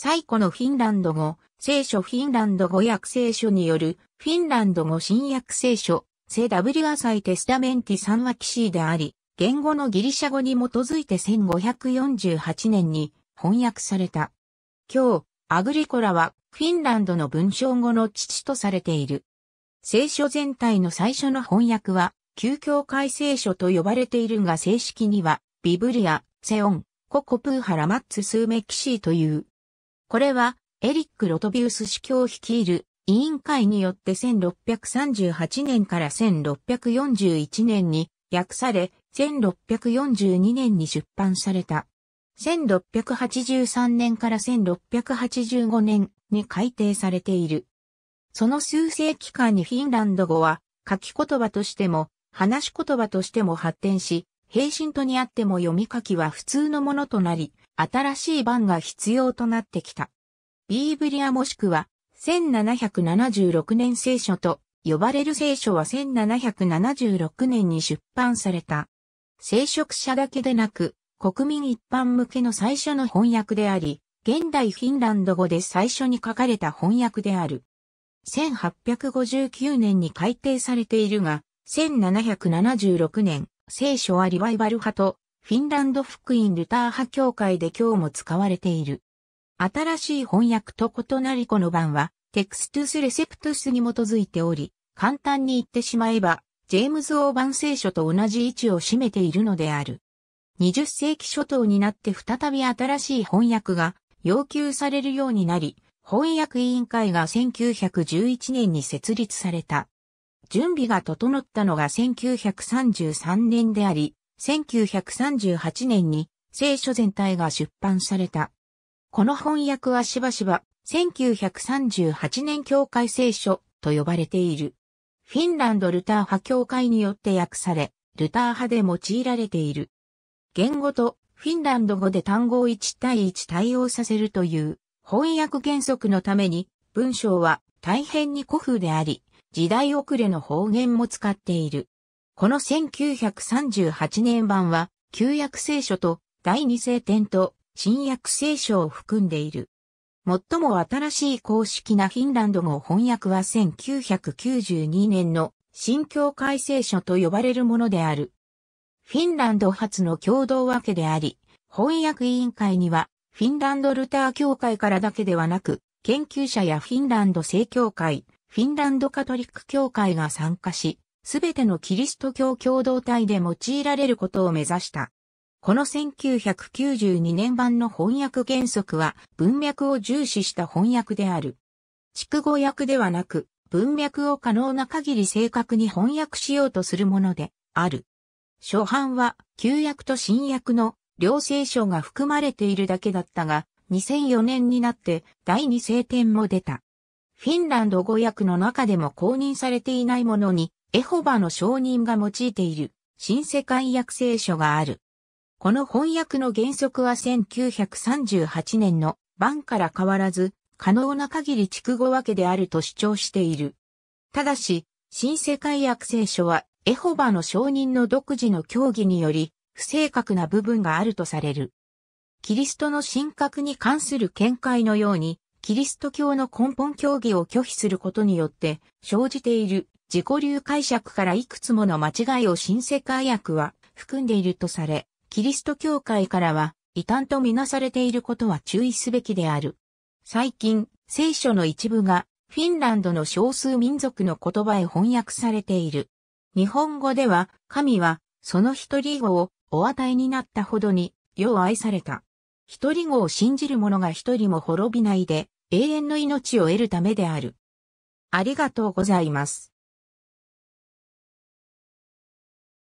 最古のフィンランド語、聖書フィンランド語訳聖書による、フィンランド語新約聖書、セダブュアサイテスタメンティワはシーであり、言語のギリシャ語に基づいて1548年に翻訳された。今日、アグリコラはフィンランドの文章語の父とされている。聖書全体の最初の翻訳は、旧教会聖書と呼ばれているが正式には、ビブリア、セオン、ココプーハラマッツスーメキシーというこれは、エリック・ロトビウス司教を率いる委員会によって1638年から1641年に訳され、1642年に出版された。1683年から1685年に改訂されている。その数世紀間にフィンランド語は書き言葉としても話し言葉としても発展し、平身とにあっても読み書きは普通のものとなり、新しい版が必要となってきた。ビーブリアもしくは、1776年聖書と呼ばれる聖書は1776年に出版された。聖職者だけでなく、国民一般向けの最初の翻訳であり、現代フィンランド語で最初に書かれた翻訳である。1859年に改訂されているが、1776年、聖書はリバイバル派とフィンランド福音ルター派教会で今日も使われている。新しい翻訳と異なりこの版は、テクストゥスレセプトゥスに基づいており、簡単に言ってしまえば、ジェームズ・オーバン聖書と同じ位置を占めているのである。20世紀初頭になって再び新しい翻訳が要求されるようになり、翻訳委員会が1911年に設立された。準備が整ったのが1933年であり、1938年に聖書全体が出版された。この翻訳はしばしば1938年教会聖書と呼ばれている。フィンランドルター派教会によって訳され、ルター派で用いられている。言語とフィンランド語で単語を1対1対応させるという翻訳原則のために文章は大変に古風であり、時代遅れの方言も使っている。この1938年版は、旧約聖書と第二聖典と新約聖書を含んでいる。最も新しい公式なフィンランド語翻訳は1992年の新教会聖書と呼ばれるものである。フィンランド初の共同訳であり、翻訳委員会にはフィンランドルター教会からだけではなく、研究者やフィンランド正教会、フィンランドカトリック教会が参加し、すべてのキリスト教共同体で用いられることを目指した。この1992年版の翻訳原則は文脈を重視した翻訳である。畜語訳ではなく、文脈を可能な限り正確に翻訳しようとするものである。初版は旧約と新約の両聖書が含まれているだけだったが、2004年になって第二聖典も出た。フィンランド語訳の中でも公認されていないものにエホバの証人が用いている新世界訳聖書がある。この翻訳の原則は1938年の版から変わらず、可能な限り畜語分けであると主張している。ただし、新世界訳聖書は、エホバの証人の独自の教義により、不正確な部分があるとされる。キリストの神格に関する見解のように、キリスト教の根本教義を拒否することによって生じている自己流解釈からいくつもの間違いを新世界訳は含んでいるとされ、キリスト教会からは異端とみなされていることは注意すべきである。最近、聖書の一部がフィンランドの少数民族の言葉へ翻訳されている。日本語では、神は、その一人子をお与えになったほどに、世を愛された。一人子を信じる者が一人も滅びないで、永遠の命を得るためである。ありがとうございます。